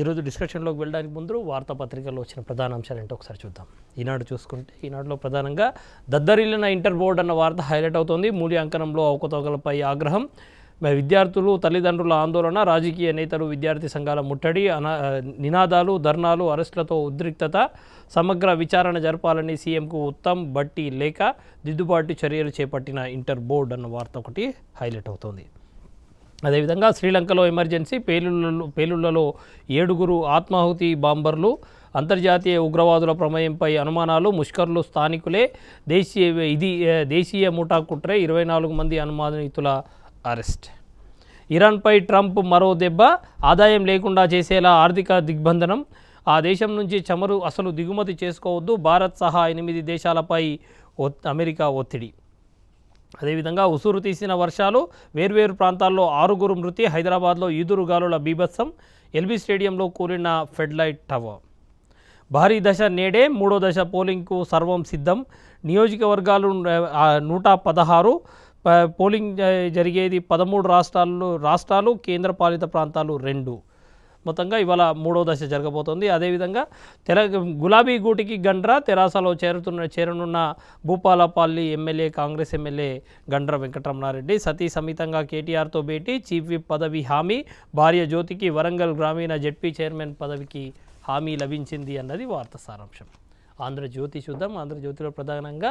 ఈరోజు డిస్కషన్లోకి వెళ్ళడానికి ముందు వార్తాపత్రికల్లో వచ్చిన ప్రధాన అంశాలు ఏంటో ఒకసారి చూద్దాం ఈనాడు చూసుకుంటే ఈనాడులో ప్రధానంగా దద్దరిల్లిన ఇంటర్ బోర్డు అన్న వార్త హైలైట్ అవుతోంది మూల్యాంకనంలో అవకతవకలపై ఆగ్రహం విద్యార్థులు తల్లిదండ్రుల ఆందోళన రాజకీయ నేతలు విద్యార్థి సంఘాల ముట్టడి అనా నినాదాలు ధర్నాలు అరెస్టులతో ఉద్రిక్తత సమగ్ర విచారణ జరపాలని సీఎంకు ఉత్తమ్ బట్టి లేక దిద్దుబాటు చర్యలు చేపట్టిన ఇంటర్ బోర్డు అన్న వార్త ఒకటి హైలైట్ అవుతోంది అదేవిధంగా శ్రీలంకలో ఎమర్జెన్సీ పేలుళ్ళలో పేలుళ్లలో ఏడుగురు ఆత్మాహుతి బాంబర్లు అంతర్జాతీయ ఉగ్రవాదుల ప్రమేయంపై అనుమానాలు ముష్కర్లు స్థానికులే దేశీయ ఇది దేశీయ ముఠా కుట్రే ఇరవై నాలుగు మంది అనుమానితుల అరెస్ట్ ఇరాన్పై ట్రంప్ మరో దెబ్బ ఆదాయం లేకుండా చేసేలా ఆర్థిక దిగ్బంధనం ఆ దేశం నుంచి చమురు అసలు దిగుమతి చేసుకోవద్దు భారత్ సహా ఎనిమిది దేశాలపై అమెరికా ఒత్తిడి అదేవిధంగా ఉసురు తీసిన వర్షాలు వేర్వేరు ప్రాంతాల్లో ఆరుగురు మృతి హైదరాబాద్లో ఈదురుగాలుల బీభత్సం ఎల్బీ స్టేడియంలో కూలిన ఫెడ్లైట్ టవర్ భారీ దశ నేడే మూడో దశ పోలింగ్కు సర్వం సిద్ధం నియోజకవర్గాలు నూట పదహారు పోలింగ్ జరిగేది పదమూడు రాష్ట్రాల్లో రాష్ట్రాలు కేంద్రపాలిత ప్రాంతాలు రెండు మొత్తంగా ఇవాళ మూడో దశ జరగబోతోంది అదేవిధంగా తెర గులాబీ గూటికి గండ్ర తెరాసలో చేరుతున్న చేరనున్న భూపాలపల్లి ఎమ్మెల్యే కాంగ్రెస్ ఎమ్మెల్యే గండ్ర వెంకటరమణారెడ్డి సతీ సమేతంగా కేటీఆర్తో భేటీ చీఫ్ విప్ పదవి హామీ భార్య జ్యోతికి వరంగల్ గ్రామీణ జెడ్పీ చైర్మన్ పదవికి హామీ లభించింది అన్నది వార్త సారాంశం ఆంధ్రజ్యోతి చూద్దాం ఆంధ్రజ్యోతిలో ప్రధానంగా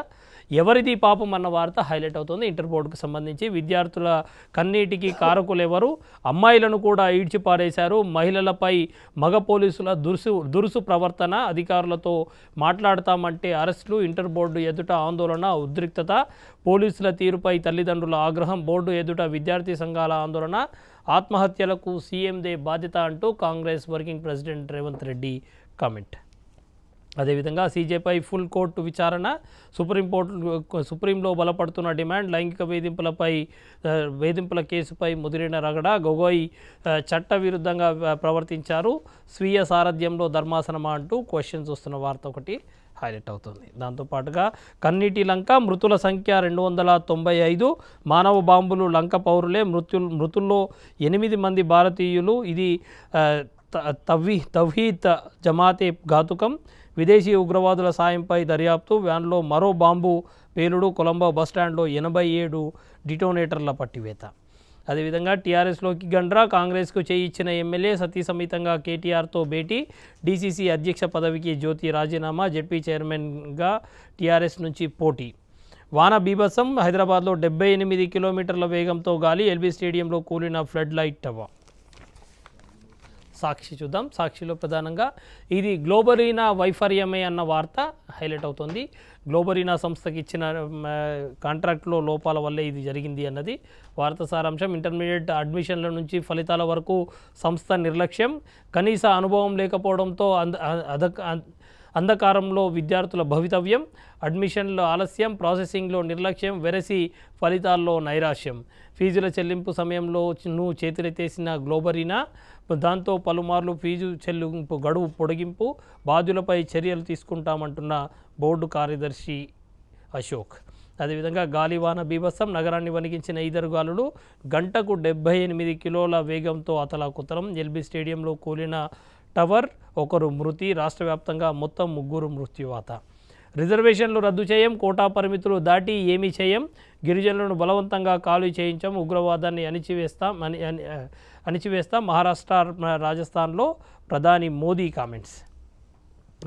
ఎవరిది పాపం అన్న వార్త హైలైట్ అవుతుంది ఇంటర్ బోర్డుకు సంబంధించి విద్యార్థుల కన్నీటికి కారకులు ఎవరు అమ్మాయిలను కూడా ఈడ్చిపారేశారు మహిళలపై మగ పోలీసుల దురుసు దురుసు ప్రవర్తన అధికారులతో మాట్లాడతామంటే అరెస్టులు ఇంటర్ బోర్డు ఎదుట ఆందోళన ఉద్రిక్తత పోలీసుల తీరుపై తల్లిదండ్రుల ఆగ్రహం బోర్డు ఎదుట విద్యార్థి సంఘాల ఆందోళన ఆత్మహత్యలకు సీఎందే బాధ్యత అంటూ Congress working president Revanth Reddy comment అదేవిధంగా సీజేపై ఫుల్ కోర్టు విచారణ సుప్రీం కోర్టు సుప్రీంలో బలపడుతున్న డిమాండ్ లైంగిక వేధింపులపై వేధింపుల కేసుపై ముదిరిన రగడ గొగోయ్ చట్ట విరుద్ధంగా ప్రవర్తించారు స్వీయ సారథ్యంలో ధర్మాసనమా అంటూ క్వశ్చన్స్ వస్తున్న వార్త ఒకటి హైలైట్ అవుతుంది దాంతోపాటుగా కన్నీటి లంక మృతుల సంఖ్య రెండు వందల తొంభై ఐదు మానవ బాంబులు లంక పౌరులే మృత్యు మృతుల్లో ఎనిమిది మంది భారతీయులు ఇది తవ్వి తవ్హీద్ జమాతే ఘాతుకం విదేశీ ఉగ్రవాదుల సాయంపై దర్యాప్తు వ్యాన్లో మరో బాంబు పేలుడు కొలంబో బస్టాండ్లో ఎనభై ఏడు డిటోనేటర్ల పట్టివేత అదేవిధంగా టీఆర్ఎస్లోకి గండ్రా కాంగ్రెస్కు చేయించిన ఎమ్మెల్యే సమేతంగా కేటీఆర్తో భేటీ డీసీసీ అధ్యక్ష పదవికి జ్యోతి రాజీనామా జెడ్పీ చైర్మన్గా టీఆర్ఎస్ నుంచి పోటీ వాన బీభత్సం హైదరాబాద్లో డెబ్బై ఎనిమిది కిలోమీటర్ల వేగంతో గాలి ఎల్బీ స్టేడియంలో కూలిన ఫ్లడ్ లైట్ టవర్ సాక్షి చూద్దాం సాక్షిలో ప్రధానంగా ఇది గ్లోబరీనా వైఫర్యమే అన్న వార్త హైలైట్ అవుతుంది గ్లోబరీనా సంస్థకి ఇచ్చిన కాంట్రాక్ట్లో లోపాల వల్లే ఇది జరిగింది అన్నది వార్త సారాంశం ఇంటర్మీడియట్ అడ్మిషన్ల నుంచి ఫలితాల వరకు సంస్థ నిర్లక్ష్యం కనీస అనుభవం లేకపోవడంతో అంద అంధకారంలో విద్యార్థుల భవితవ్యం అడ్మిషన్లో ఆలస్యం ప్రాసెసింగ్లో నిర్లక్ష్యం వెరసి ఫలితాల్లో నైరాశ్యం ఫీజుల చెల్లింపు సమయంలో నువ్వు చేతులెత్తేసిన గ్లోబరీనా దాంతో పలుమార్లు ఫీజు చెల్లింపు గడువు పొడిగింపు బాధ్యులపై చర్యలు తీసుకుంటామంటున్న బోర్డు కార్యదర్శి అశోక్ అదేవిధంగా గాలివాన బీభత్సం నగరాన్ని వణికించిన ఈదరుగాలులు గంటకు డెబ్బై ఎనిమిది కిలోల వేగంతో కుతరం ఎల్బీ స్టేడియంలో కూలిన టవర్ ఒకరు మృతి రాష్ట్ర మొత్తం ముగ్గురు మృత్యువాత రిజర్వేషన్లు రద్దు చేయం కోటా పరిమితులు దాటి ఏమి చేయం గిరిజనులను బలవంతంగా ఖాళీ చేయించాం ఉగ్రవాదాన్ని అణిచివేస్తాం అని అణిచివేస్తాం మహారాష్ట్ర రాజస్థాన్లో ప్రధాని మోదీ కామెంట్స్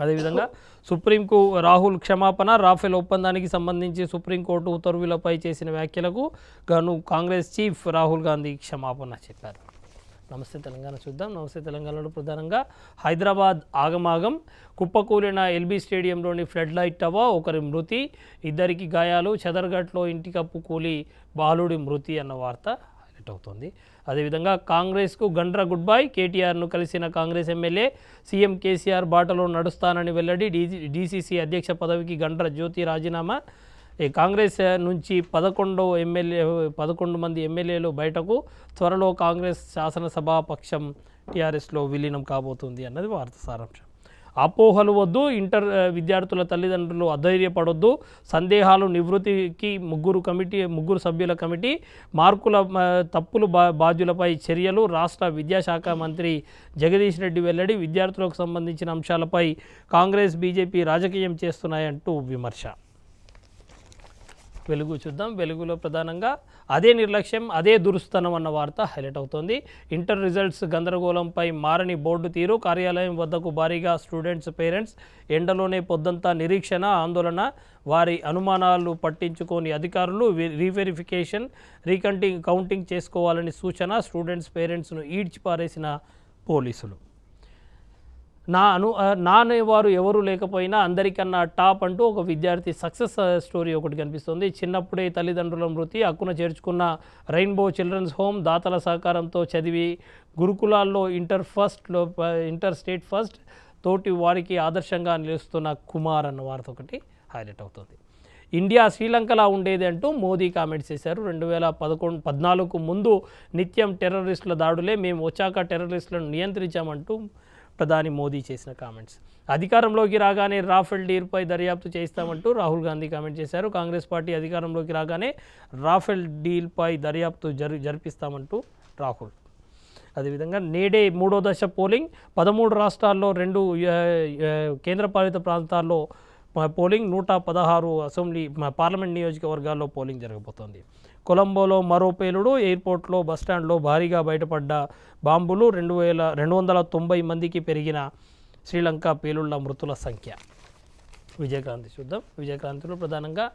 అదేవిధంగా సుప్రీంకు రాహుల్ క్షమాపణ రాఫెల్ ఒప్పందానికి సంబంధించి సుప్రీంకోర్టు ఉత్తర్వులపై చేసిన వ్యాఖ్యలకు గాను కాంగ్రెస్ చీఫ్ రాహుల్ గాంధీ క్షమాపణ చెప్పారు నమస్తే తెలంగాణ చూద్దాం నమస్తే తెలంగాణలో ప్రధానంగా హైదరాబాద్ ఆగమాగం కుప్పకూలిన ఎల్బీ స్టేడియంలోని ఫ్లడ్ లైట్ టవర్ ఒకరి మృతి ఇద్దరికి గాయాలు చెదర్గట్లో ఇంటికప్పు కూలి బాలుడి మృతి అన్న వార్త హైలైట్ అవుతోంది అదేవిధంగా కాంగ్రెస్కు గండ్ర గుడ్ బాయ్ కేటీఆర్ను కలిసిన కాంగ్రెస్ ఎమ్మెల్యే సీఎం కేసీఆర్ బాటలో నడుస్తానని వెల్లడి డీసీసీ అధ్యక్ష పదవికి గండ్ర జ్యోతి రాజీనామా ఈ కాంగ్రెస్ నుంచి పదకొండు ఎమ్మెల్యే పదకొండు మంది ఎమ్మెల్యేలు బయటకు త్వరలో కాంగ్రెస్ శాసనసభా పక్షం టీఆర్ఎస్లో విలీనం కాబోతుంది అన్నది వార్త సారాంశం అపోహలు వద్దు ఇంటర్ విద్యార్థుల తల్లిదండ్రులు అధైర్యపడొద్దు సందేహాలు నివృత్తికి ముగ్గురు కమిటీ ముగ్గురు సభ్యుల కమిటీ మార్కుల తప్పులు బాధ్యులపై చర్యలు రాష్ట్ర విద్యాశాఖ మంత్రి జగదీష్ రెడ్డి వెల్లడి విద్యార్థులకు సంబంధించిన అంశాలపై కాంగ్రెస్ బీజేపీ రాజకీయం చేస్తున్నాయంటూ విమర్శ వెలుగు చూద్దాం వెలుగులో ప్రధానంగా అదే నిర్లక్ష్యం అదే దురుస్తనం అన్న వార్త హైలైట్ అవుతోంది ఇంటర్ రిజల్ట్స్ గందరగోళంపై మారని బోర్డు తీరు కార్యాలయం వద్దకు భారీగా స్టూడెంట్స్ పేరెంట్స్ ఎండలోనే పొద్దంతా నిరీక్షణ ఆందోళన వారి అనుమానాలు పట్టించుకోని అధికారులు రీవెరిఫికేషన్ రీకంటింగ్ కౌంటింగ్ చేసుకోవాలని సూచన స్టూడెంట్స్ పేరెంట్స్ను ఈడ్చిపారేసిన పోలీసులు నా అను నా అనేవారు ఎవరు లేకపోయినా అందరికన్నా టాప్ అంటూ ఒక విద్యార్థి సక్సెస్ స్టోరీ ఒకటి కనిపిస్తుంది చిన్నప్పుడే తల్లిదండ్రుల మృతి అక్కున చేర్చుకున్న రెయిన్బో చిల్డ్రన్స్ హోమ్ దాతల సహకారంతో చదివి గురుకులాల్లో ఇంటర్ ఫస్ట్లో ఇంటర్ స్టేట్ ఫస్ట్ తోటి వారికి ఆదర్శంగా నిలుస్తున్న కుమార్ అన్న వారితో ఒకటి హైలైట్ అవుతుంది ఇండియా శ్రీలంకలా ఉండేది అంటూ మోదీ కామెంట్స్ చేశారు రెండు వేల పదకొండు పద్నాలుగుకు ముందు నిత్యం టెర్రరిస్టుల దాడులే మేము వచ్చాక టెర్రరిస్టులను నియంత్రించామంటూ ప్రధాని మోదీ చేసిన కామెంట్స్ అధికారంలోకి రాగానే రాఫెల్ డీల్పై దర్యాప్తు చేస్తామంటూ రాహుల్ గాంధీ కామెంట్ చేశారు కాంగ్రెస్ పార్టీ అధికారంలోకి రాగానే రాఫెల్ డీల్పై దర్యాప్తు జరి జరిపిస్తామంటూ రాహుల్ అదేవిధంగా నేడే మూడో దశ పోలింగ్ పదమూడు రాష్ట్రాల్లో రెండు కేంద్రపాలిత ప్రాంతాల్లో పోలింగ్ నూట పదహారు అసెంబ్లీ పార్లమెంట్ నియోజకవర్గాల్లో పోలింగ్ జరగబోతోంది కొలంబోలో మరో పేలుడు ఎయిర్పోర్ట్లో బస్టాండ్లో భారీగా బయటపడ్డ బాంబులు రెండు వేల రెండు వందల తొంభై మందికి పెరిగిన శ్రీలంక పేలుళ్ల మృతుల సంఖ్య విజయక్రాంతి చూద్దాం విజయక్రాంతిలో ప్రధానంగా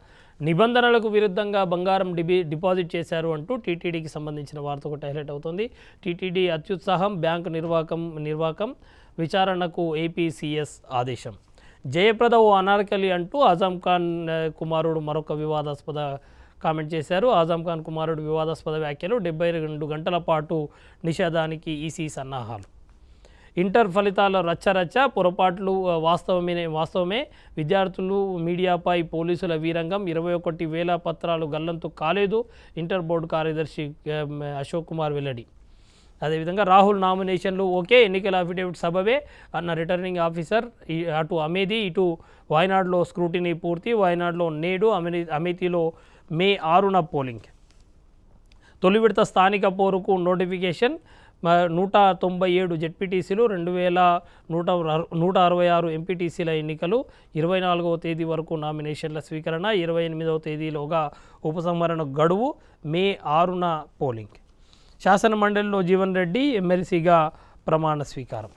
నిబంధనలకు విరుద్ధంగా బంగారం డిబి డిపాజిట్ చేశారు అంటూ టీటీడీకి సంబంధించిన వార్త ఒకటి హైలైట్ అవుతుంది టీటీడీ అత్యుత్సాహం బ్యాంకు నిర్వాహకం నిర్వాహకం విచారణకు ఏపీసీఎస్ ఆదేశం జయప్రద ఓ అనార్కలి అంటూ అజాం ఖాన్ కుమారుడు మరొక వివాదాస్పద కామెంట్ చేశారు ఖాన్ కుమారుడు వివాదాస్పద వ్యాఖ్యలు డెబ్బై రెండు గంటల పాటు నిషేధానికి ఈసీ సన్నాహాలు ఇంటర్ ఫలితాల రచ్చరచ్చ పొరపాట్లు వాస్తవమే వాస్తవమే విద్యార్థులు మీడియాపై పోలీసుల వీరంగం ఇరవై ఒకటి వేల పత్రాలు గల్లంతు కాలేదు ఇంటర్ బోర్డు కార్యదర్శి అశోక్ కుమార్ వెల్లడి అదేవిధంగా రాహుల్ నామినేషన్లు ఓకే ఎన్నికల అఫిడేవిట్ సభవే అన్న రిటర్నింగ్ ఆఫీసర్ అటు అమేది ఇటు వాయనాడ్లో స్క్రూటినీ పూర్తి వాయనాడ్లో నేడు అమేతిలో మే ఆరున పోలింగ్ తొలి విడత స్థానిక పోరుకు నోటిఫికేషన్ నూట తొంభై ఏడు జెడ్పీటీసీలు రెండు వేల నూట నూట అరవై ఆరు ఎంపీటీసీల ఎన్నికలు ఇరవై నాలుగవ తేదీ వరకు నామినేషన్ల స్వీకరణ ఇరవై ఎనిమిదవ తేదీలోగా ఉపసంహరణ గడువు మే ఆరున పోలింగ్ శాసనమండలిలో జీవన్ రెడ్డి ఎమ్మెల్సీగా ప్రమాణ స్వీకారం